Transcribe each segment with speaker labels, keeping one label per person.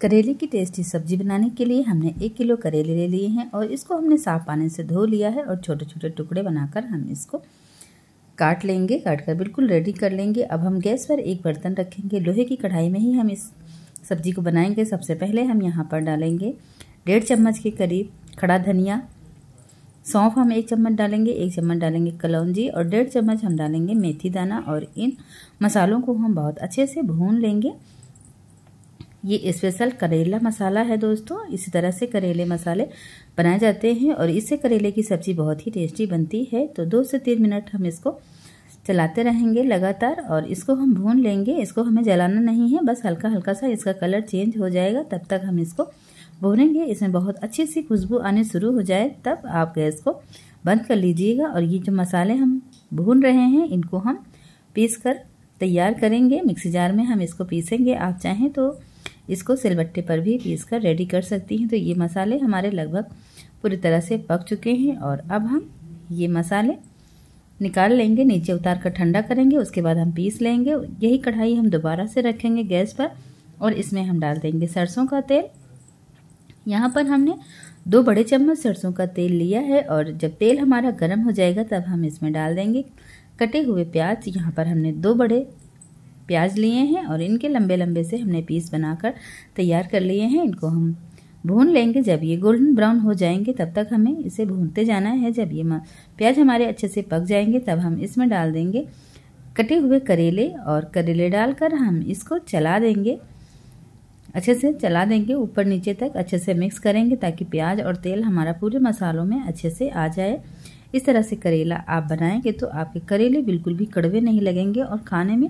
Speaker 1: करेले की टेस्टी सब्जी बनाने के लिए हमने एक किलो करेले ले लिए हैं और इसको हमने साफ पानी से धो लिया है और छोटे छोटे टुकड़े बनाकर हम इसको काट लेंगे काट कर बिल्कुल रेडी कर लेंगे अब हम गैस पर एक बर्तन रखेंगे लोहे की कढ़ाई में ही हम इस सब्जी को बनाएंगे सबसे पहले हम यहाँ पर डालेंगे डेढ़ चम्मच के करीब खड़ा धनिया सौंफ हम एक चम्मच डालेंगे एक चम्मच डालेंगे कलौजी और डेढ़ चम्मच हम डालेंगे मेथी दाना और इन मसालों को हम बहुत अच्छे से भून लेंगे ये स्पेशल करेला मसाला है दोस्तों इसी तरह से करेले मसाले बनाए जाते हैं और इससे करेले की सब्ज़ी बहुत ही टेस्टी बनती है तो दो से तीन मिनट हम इसको चलाते रहेंगे लगातार और इसको हम भून लेंगे इसको हमें जलाना नहीं है बस हल्का हल्का सा इसका कलर चेंज हो जाएगा तब तक हम इसको भूनेंगे इसमें बहुत अच्छी सी खुशबू आने शुरू हो जाए तब आप गैस को बंद कर लीजिएगा और ये जो मसाले हम भून रहे हैं इनको हम पीस कर तैयार करेंगे मिक्सी जार में हम इसको पीसेंगे आप चाहें तो इसको सिलबट्टे पर भी पीस कर रेडी कर सकती हैं तो ये मसाले हमारे लगभग पूरी तरह से पक चुके हैं और अब हम ये मसाले निकाल लेंगे नीचे उतार कर ठंडा करेंगे उसके बाद हम पीस लेंगे यही कढ़ाई हम दोबारा से रखेंगे गैस पर और इसमें हम डाल देंगे सरसों का तेल यहाँ पर हमने दो बड़े चम्मच सरसों का तेल लिया है और जब तेल हमारा गर्म हो जाएगा तब हम इसमें डाल देंगे कटे हुए प्याज यहाँ पर हमने दो बड़े प्याज लिए हैं और इनके लंबे लंबे से हमने पीस बनाकर तैयार कर लिए हैं इनको हम भून लेंगे जब ये गोल्डन ब्राउन हो जाएंगे तब तक हमें इसे भूनते जाना है जब ये प्याज हमारे अच्छे से पक जाएंगे तब हम इसमें डाल देंगे कटे हुए करेले और करेले डालकर हम इसको चला देंगे अच्छे से चला देंगे ऊपर नीचे तक अच्छे से मिक्स करेंगे ताकि प्याज और तेल हमारा पूरे मसालों में अच्छे से आ जाए इस तरह से करेला आप बनाएंगे तो आपके करेले बिल्कुल भी कड़वे नहीं लगेंगे और खाने में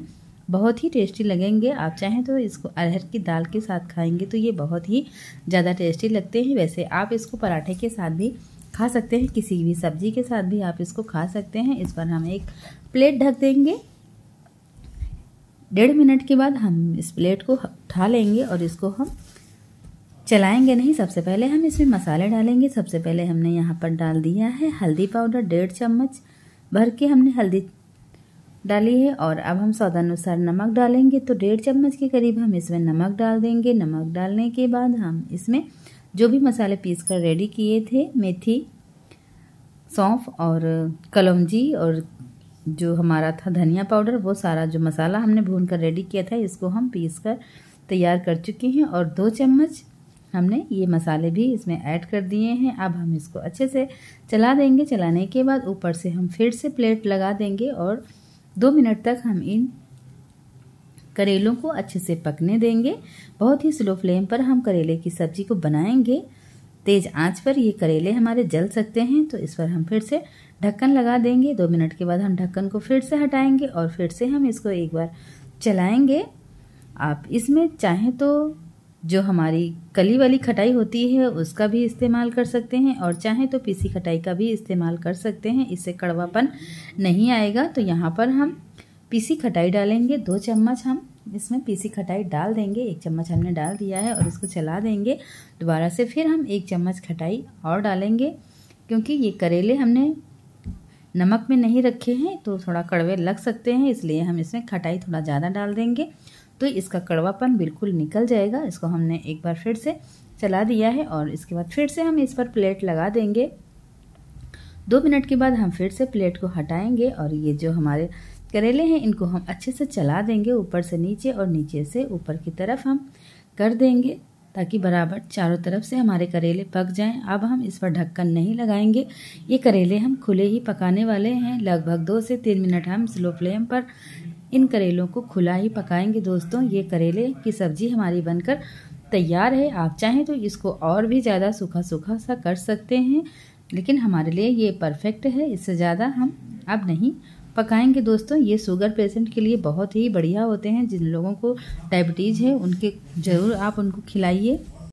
Speaker 1: बहुत ही टेस्टी लगेंगे आप चाहें तो इसको अरहर की दाल के साथ खाएंगे तो ये बहुत ही ज़्यादा टेस्टी लगते हैं वैसे आप इसको पराठे के साथ भी खा सकते हैं किसी भी सब्जी के साथ भी आप इसको खा सकते हैं इस पर हम एक प्लेट ढक देंगे डेढ़ मिनट के बाद हम इस प्लेट को उठा लेंगे और इसको हम चलाएंगे नहीं सबसे पहले हम इसमें मसाले डालेंगे सबसे पहले हमने यहाँ पर डाल दिया है हल्दी पाउडर डेढ़ चम्मच भर के हमने हल्दी डाली है और अब हम स्वादानुसार नमक डालेंगे तो डेढ़ चम्मच के करीब हम इसमें नमक डाल देंगे नमक डालने के बाद हम इसमें जो भी मसाले पीस कर रेडी किए थे मेथी सौंफ और कलौजी और जो हमारा था धनिया पाउडर वो सारा जो मसाला हमने भून कर रेडी किया था इसको हम पीस कर तैयार कर चुके हैं और दो चम्मच हमने ये मसाले भी इसमें ऐड कर दिए हैं अब हम इसको अच्छे से चला देंगे चलाने के बाद ऊपर से हम फिर से प्लेट लगा देंगे और दो मिनट तक हम इन करेलों को अच्छे से पकने देंगे बहुत ही स्लो फ्लेम पर हम करेले की सब्जी को बनाएंगे तेज आंच पर ये करेले हमारे जल सकते हैं तो इस पर हम फिर से ढक्कन लगा देंगे दो मिनट के बाद हम ढक्कन को फिर से हटाएंगे और फिर से हम इसको एक बार चलाएंगे आप इसमें चाहें तो जो हमारी कली वाली खटाई होती है उसका भी इस्तेमाल कर सकते हैं और चाहे तो पीसी खटाई का भी इस्तेमाल कर सकते हैं इससे कड़वापन नहीं आएगा तो यहाँ पर हम पीसी खटाई डालेंगे दो चम्मच हम इसमें पीसी खटाई डाल देंगे एक चम्मच हमने डाल दिया है और इसको चला देंगे दोबारा से फिर हम एक चम्मच खटाई और डालेंगे क्योंकि ये करेले हमने नमक में नहीं रखे हैं तो थोड़ा कड़वे लग सकते हैं इसलिए हम इसमें खटाई थोड़ा ज़्यादा डाल देंगे तो इसका कड़वापन बिल्कुल निकल जाएगा इसको हमने एक बार फिर से चला दिया है और इसके बाद फिर से हम इस पर प्लेट लगा देंगे दो मिनट के बाद हम फिर से प्लेट को हटाएंगे और ये जो हमारे करेले हैं इनको हम अच्छे से चला देंगे ऊपर से नीचे और नीचे से ऊपर की तरफ हम कर देंगे ताकि बराबर चारों तरफ से हमारे करेले पक जाएं अब हम इस पर ढक्कन नहीं लगाएंगे ये करेले हम खुले ही पकाने वाले हैं लगभग दो से तीन मिनट हम स्लो फ्लेम पर इन करेलों को खुला ही पकाएंगे दोस्तों ये करेले की सब्ज़ी हमारी बनकर तैयार है आप चाहें तो इसको और भी ज़्यादा सूखा सूखा सा कर सकते हैं लेकिन हमारे लिए ये परफेक्ट है इससे ज़्यादा हम अब नहीं पकाएंगे दोस्तों ये शुगर पेशेंट के लिए बहुत ही बढ़िया होते हैं जिन लोगों को डायबिटीज़ है उनके ज़रूर आप उनको खिलाइए